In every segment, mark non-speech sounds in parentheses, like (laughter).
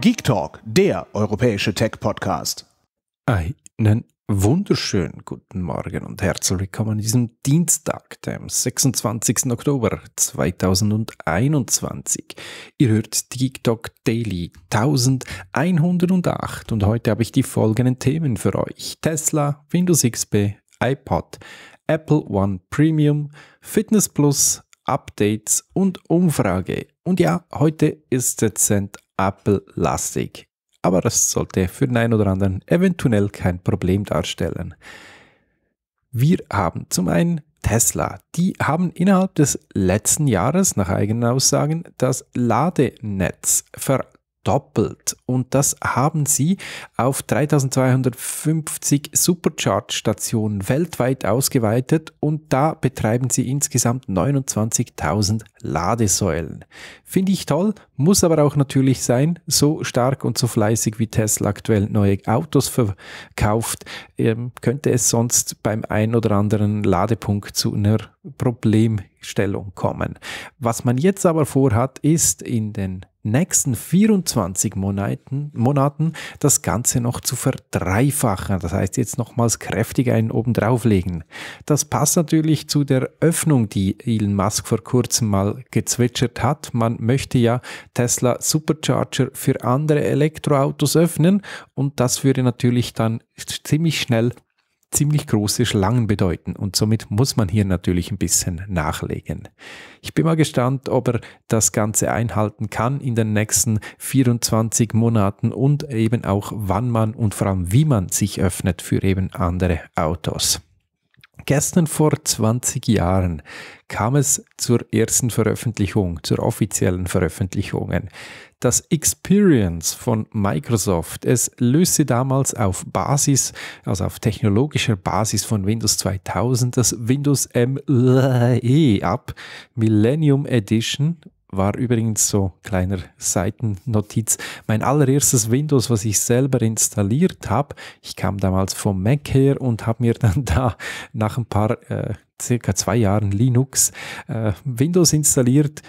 Geek Talk, der europäische Tech-Podcast. Einen wunderschönen guten Morgen und herzlich willkommen an diesem Dienstag, dem 26. Oktober 2021. Ihr hört die Geek Talk Daily 1108 und heute habe ich die folgenden Themen für euch: Tesla, Windows XP, iPod, Apple One Premium, Fitness Plus, Updates und Umfrage und ja, heute ist dezent Apple-lastig. Aber das sollte für den einen oder anderen eventuell kein Problem darstellen. Wir haben zum einen Tesla. Die haben innerhalb des letzten Jahres, nach eigenen Aussagen, das Ladenetz verdoppelt. Und das haben sie auf 3250 Supercharge-Stationen weltweit ausgeweitet. Und da betreiben sie insgesamt 29.000 Ladesäulen. Finde ich toll, muss aber auch natürlich sein, so stark und so fleißig wie Tesla aktuell neue Autos verkauft, ähm, könnte es sonst beim ein oder anderen Ladepunkt zu einer Problemstellung kommen. Was man jetzt aber vorhat, ist in den nächsten 24 Monaten, Monaten das Ganze noch zu verdreifachen. Das heißt, jetzt nochmals kräftig einen oben drauflegen. Das passt natürlich zu der Öffnung, die Elon Musk vor kurzem mal gezwitschert hat. Man möchte ja Tesla Supercharger für andere Elektroautos öffnen und das würde natürlich dann ziemlich schnell ziemlich große Schlangen bedeuten und somit muss man hier natürlich ein bisschen nachlegen. Ich bin mal gespannt, ob er das Ganze einhalten kann in den nächsten 24 Monaten und eben auch wann man und vor allem wie man sich öffnet für eben andere Autos. Gestern vor 20 Jahren kam es zur ersten Veröffentlichung, zur offiziellen Veröffentlichung. Das Experience von Microsoft, es löste damals auf Basis, also auf technologischer Basis von Windows 2000 das Windows ME ab, Millennium Edition war übrigens so kleiner Seitennotiz mein allererstes Windows, was ich selber installiert habe. Ich kam damals vom Mac her und habe mir dann (laughs) da nach ein paar äh, circa zwei Jahren Linux, äh, Windows installiert.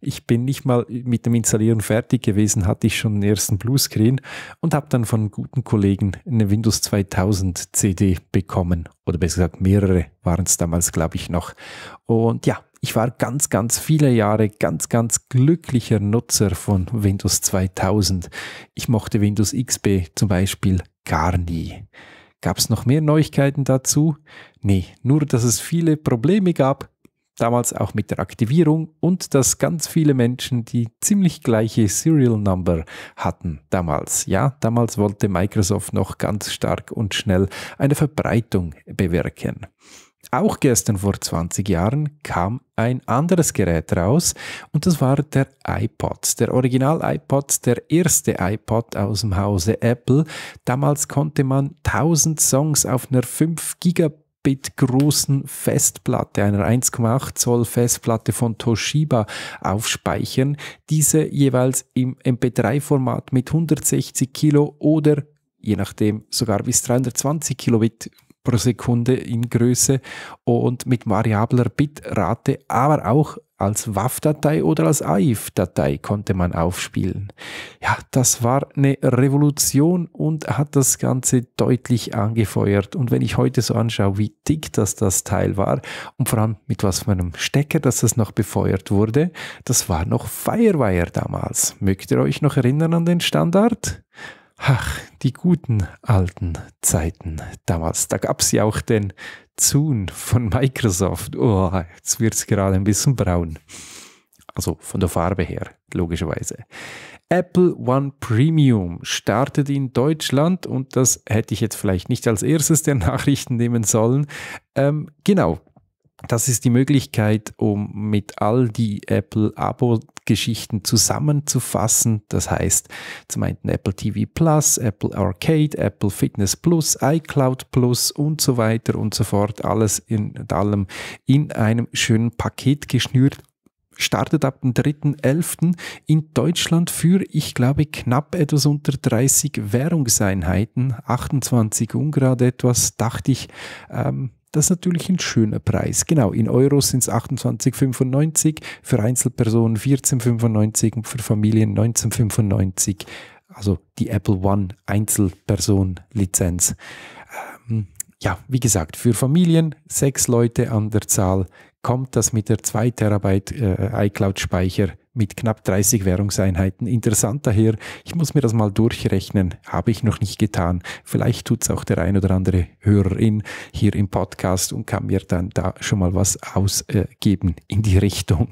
Ich bin nicht mal mit dem Installieren fertig gewesen, hatte ich schon den ersten Bluescreen und habe dann von guten Kollegen eine Windows 2000 CD bekommen. Oder besser gesagt, mehrere waren es damals, glaube ich, noch. Und ja, ich war ganz, ganz viele Jahre ganz, ganz glücklicher Nutzer von Windows 2000. Ich mochte Windows XP zum Beispiel gar nie. Gab es noch mehr Neuigkeiten dazu? Nee, nur dass es viele Probleme gab, damals auch mit der Aktivierung und dass ganz viele Menschen die ziemlich gleiche Serial Number hatten damals. Ja, damals wollte Microsoft noch ganz stark und schnell eine Verbreitung bewirken. Auch gestern vor 20 Jahren kam ein anderes Gerät raus und das war der iPod. Der Original iPod, der erste iPod aus dem Hause Apple. Damals konnte man 1000 Songs auf einer 5 Gigabit großen Festplatte, einer 1,8 Zoll Festplatte von Toshiba aufspeichern, diese jeweils im MP3-Format mit 160 Kilo oder je nachdem sogar bis 320 Kilobit pro Sekunde in Größe und mit variabler Bitrate, aber auch als waf datei oder als AIF-Datei konnte man aufspielen. Ja, das war eine Revolution und hat das Ganze deutlich angefeuert. Und wenn ich heute so anschaue, wie dick das das Teil war und vor allem mit was für einem Stecker, dass das noch befeuert wurde, das war noch Firewire damals. Mögt ihr euch noch erinnern an den Standard? Ach, die guten alten Zeiten damals. Da gab es ja auch den Zune von Microsoft. Oh, jetzt wird es gerade ein bisschen braun. Also von der Farbe her, logischerweise. Apple One Premium startet in Deutschland und das hätte ich jetzt vielleicht nicht als erstes der (laughs) Nachrichten nehmen sollen. Ähm, genau, das ist die Möglichkeit, um mit all die Apple-Abo-Geschichten zusammenzufassen. Das heißt, zum einen Apple TV Plus, Apple Arcade, Apple Fitness Plus, iCloud Plus und so weiter und so fort. Alles in allem in einem schönen Paket geschnürt startet ab dem 3.11. in Deutschland für, ich glaube, knapp etwas unter 30 Währungseinheiten, 28 ungrad etwas, dachte ich, ähm, das ist natürlich ein schöner Preis. Genau, in Euro sind es 28,95, für Einzelpersonen 14,95 und für Familien 19,95. Also die Apple One Einzelperson-Lizenz. Ähm, ja, wie gesagt, für Familien, sechs Leute an der Zahl, kommt das mit der 2 Terabyte äh, iCloud-Speicher mit knapp 30 Währungseinheiten. Interessant daher, ich muss mir das mal durchrechnen, habe ich noch nicht getan. Vielleicht tut es auch der ein oder andere Hörerin hier im Podcast und kann mir dann da schon mal was ausgeben in die Richtung.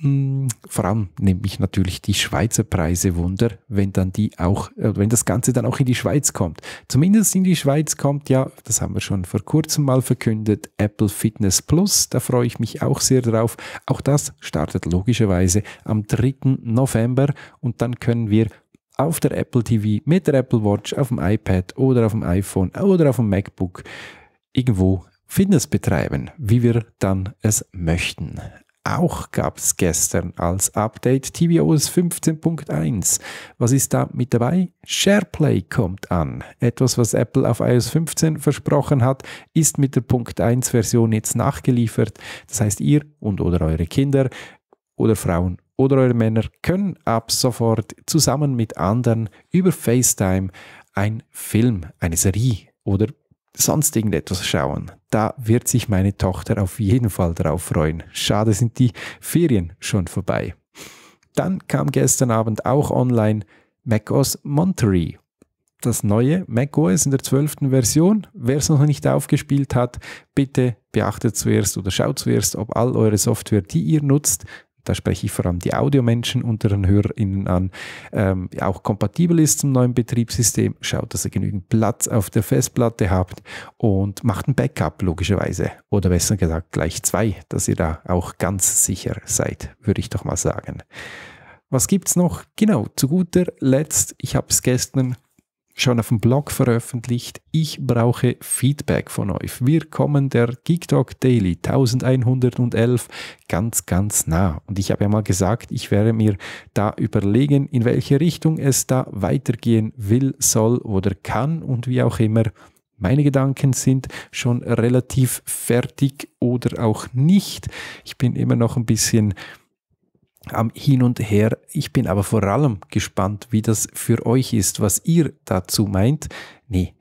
Hm, vor allem nehme ich natürlich die Schweizer Preise wunder, wenn dann die auch, äh, wenn das Ganze dann auch in die Schweiz kommt. Zumindest in die Schweiz kommt ja, das haben wir schon vor kurzem mal verkündet, Apple Fitness Plus. Da freue ich mich auch sehr drauf. Auch das startet logischerweise am 3. November und dann können wir auf der Apple TV, mit der Apple Watch, auf dem iPad oder auf dem iPhone oder auf dem MacBook irgendwo Fitness betreiben, wie wir dann es möchten auch gab es gestern als Update tvOS 15.1. Was ist da mit dabei? SharePlay kommt an. Etwas, was Apple auf iOS 15 versprochen hat, ist mit der Punkt 1 Version jetzt nachgeliefert. Das heißt, ihr und oder eure Kinder oder Frauen oder eure Männer können ab sofort zusammen mit anderen über FaceTime einen Film, eine Serie oder sonst irgendetwas schauen. Da wird sich meine Tochter auf jeden Fall drauf freuen. Schade sind die Ferien schon vorbei. Dann kam gestern Abend auch online macOS Monterey. Das neue macOS in der 12. Version. Wer es noch nicht aufgespielt hat, bitte beachtet zuerst oder schaut zuerst, ob all eure Software, die ihr nutzt, da spreche ich vor allem die Audiomenschen unter den HörerInnen an, ähm, auch kompatibel ist zum neuen Betriebssystem, schaut, dass ihr genügend Platz auf der Festplatte habt und macht ein Backup logischerweise. Oder besser gesagt gleich zwei, dass ihr da auch ganz sicher seid, würde ich doch mal sagen. Was gibt's noch? Genau, zu guter Letzt, ich habe es gestern schon auf dem Blog veröffentlicht. Ich brauche Feedback von euch. Wir kommen der Geek Talk Daily 1111 ganz, ganz nah. Und ich habe ja mal gesagt, ich werde mir da überlegen, in welche Richtung es da weitergehen will, soll oder kann und wie auch immer. Meine Gedanken sind schon relativ fertig oder auch nicht. Ich bin immer noch ein bisschen am Hin und Her. Ich bin aber vor allem gespannt, wie das für euch ist, was ihr dazu meint. Nee,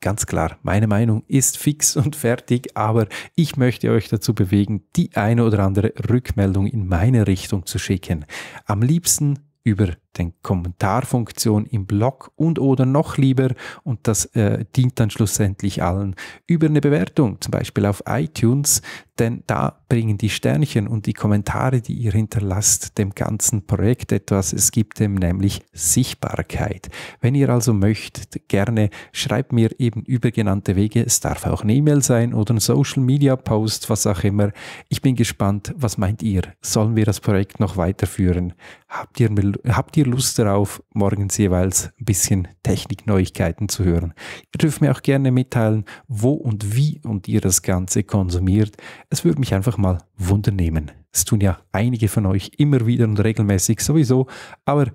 ganz klar, meine Meinung ist fix und fertig, aber ich möchte euch dazu bewegen, die eine oder andere Rückmeldung in meine Richtung zu schicken. Am liebsten über den Kommentarfunktion im Blog und oder noch lieber, und das äh, dient dann schlussendlich allen, über eine Bewertung, zum Beispiel auf iTunes, denn da bringen die Sternchen und die Kommentare, die ihr hinterlasst, dem ganzen Projekt etwas. Es gibt dem nämlich Sichtbarkeit. Wenn ihr also möchtet, gerne schreibt mir eben über genannte Wege. Es darf auch eine E-Mail sein oder ein Social Media Post, was auch immer. Ich bin gespannt, was meint ihr? Sollen wir das Projekt noch weiterführen? Habt ihr, habt ihr Lust darauf, morgens jeweils ein bisschen Technikneuigkeiten zu hören. Ihr dürft mir auch gerne mitteilen, wo und wie und ihr das Ganze konsumiert. Es würde mich einfach mal wundernehmen. Es tun ja einige von euch immer wieder und regelmäßig sowieso, aber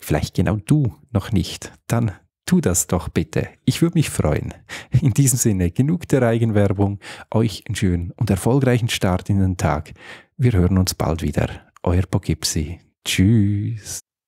vielleicht genau du noch nicht. Dann tu das doch bitte. Ich würde mich freuen. In diesem Sinne, genug der Eigenwerbung. Euch einen schönen und erfolgreichen Start in den Tag. Wir hören uns bald wieder. Euer Pogipsi. Tschüss